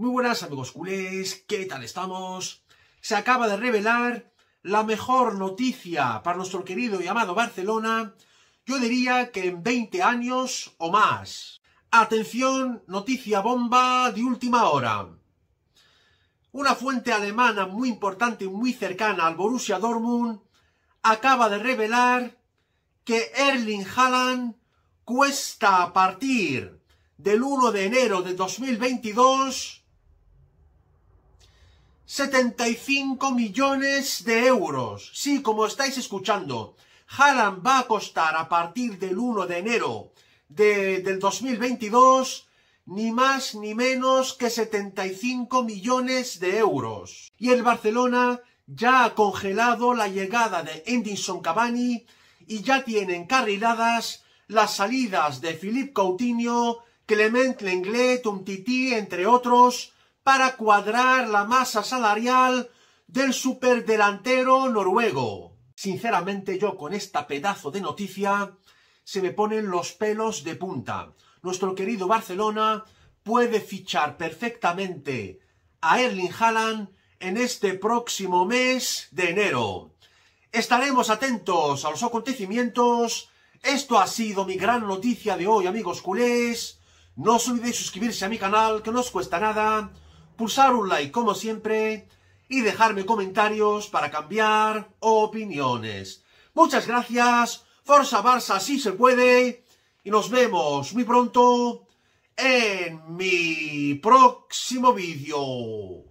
Muy buenas amigos culés, ¿qué tal estamos? Se acaba de revelar la mejor noticia para nuestro querido y amado Barcelona, yo diría que en 20 años o más. Atención, noticia bomba de última hora. Una fuente alemana muy importante y muy cercana al Borussia Dortmund acaba de revelar que Erling Haaland cuesta a partir del 1 de enero de 2022 75 millones de euros. Sí, como estáis escuchando, Haaland va a costar a partir del 1 de enero de, del 2022 ni más ni menos que 75 millones de euros. Y el Barcelona ya ha congelado la llegada de Endinson Cavani y ya tiene carriladas las salidas de Philippe Coutinho, Clement Lenglet, Umtiti, entre otros, para cuadrar la masa salarial del superdelantero noruego. Sinceramente yo con esta pedazo de noticia se me ponen los pelos de punta. Nuestro querido Barcelona puede fichar perfectamente a Erling Haaland en este próximo mes de enero. Estaremos atentos a los acontecimientos. Esto ha sido mi gran noticia de hoy, amigos culés. No os olvidéis suscribirse a mi canal, que no os cuesta nada pulsar un like como siempre y dejarme comentarios para cambiar opiniones. Muchas gracias, Forza Barça si se puede y nos vemos muy pronto en mi próximo vídeo.